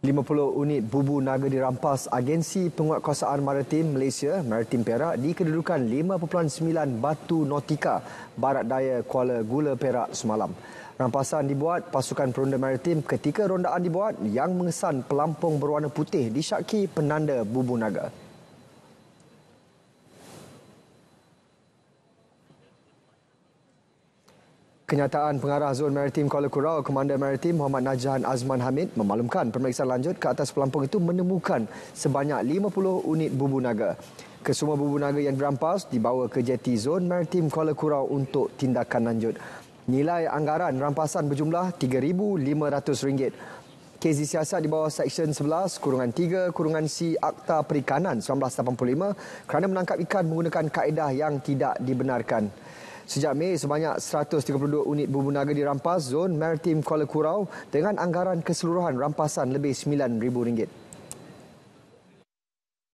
50 unit bubu naga dirampas agensi penguatkuasaan maritim Malaysia Maritim Perak di kedudukan 5.9 batu Notika, barat daya Kuala Gula Perak semalam. Rampasan dibuat pasukan peronda maritim ketika rondaan dibuat yang mengesan pelampung berwarna putih disyaki penanda bubu naga. Kenyataan pengarah Zon Maritim Kuala Kurau, Komander Maritim Muhammad Najahan Azman Hamid memaklumkan pemeriksaan lanjut ke atas pelampung itu menemukan sebanyak 50 unit bubu naga. Kesemua bubu naga yang dirampas dibawa ke jeti Zon Maritim Kuala Kurau untuk tindakan lanjut. Nilai anggaran rampasan berjumlah RM3,500. Kes disiasat di bawah Seksyen 11, Kurungan 3, Kurungan C, Akta Perikanan 1985 kerana menangkap ikan menggunakan kaedah yang tidak dibenarkan. Sejak Mei, sebanyak 132 unit bumbu naga dirampas zon Maritim Kuala Kurau dengan anggaran keseluruhan rampasan lebih RM9,000.